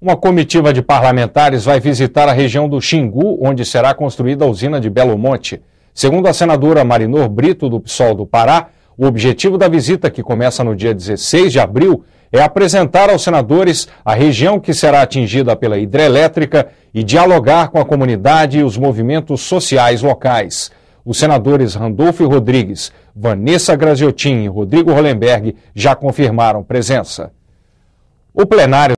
Uma comitiva de parlamentares vai visitar a região do Xingu, onde será construída a usina de Belo Monte. Segundo a senadora Marinor Brito, do PSOL do Pará, o objetivo da visita, que começa no dia 16 de abril, é apresentar aos senadores a região que será atingida pela hidrelétrica e dialogar com a comunidade e os movimentos sociais locais. Os senadores Randolfo Rodrigues, Vanessa Graziotin e Rodrigo Hollenberg já confirmaram presença. O plenário